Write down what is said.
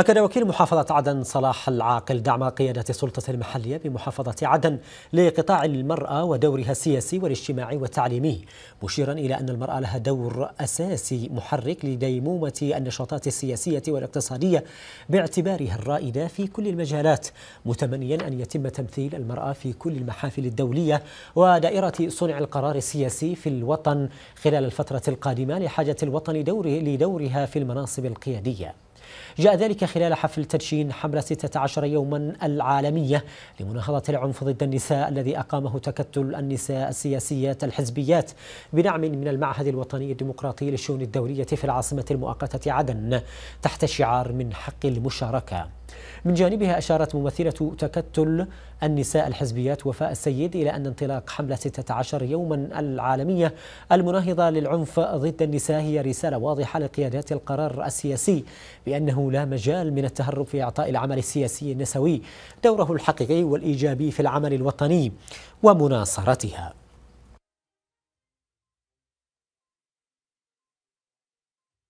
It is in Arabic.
أكد وكيل محافظة عدن صلاح العاقل دعم قيادة السلطة المحلية بمحافظة عدن لقطاع المرأة ودورها السياسي والاجتماعي والتعليمي مشيرا إلى أن المرأة لها دور أساسي محرك لديمومة النشاطات السياسية والاقتصادية باعتبارها الرائدة في كل المجالات متمنيا أن يتم تمثيل المرأة في كل المحافل الدولية ودائرة صنع القرار السياسي في الوطن خلال الفترة القادمة لحاجة الوطن لدوره لدورها في المناصب القيادية جاء ذلك خلال حفل تدشين حملة 16 يوما العالمية لمناهضة العنف ضد النساء الذي أقامه تكتل النساء السياسيات الحزبيات بدعم من المعهد الوطني الديمقراطي للشؤون الدولية في العاصمة المؤقتة عدن تحت شعار من حق المشاركة من جانبها أشارت ممثلة تكتل النساء الحزبيات وفاء السيد إلى أن انطلاق حملة 16 يوما العالمية المناهضة للعنف ضد النساء هي رسالة واضحة لقيادات القرار السياسي بأنه لا مجال من التهرب في إعطاء العمل السياسي النسوي دوره الحقيقي والإيجابي في العمل الوطني ومناصرتها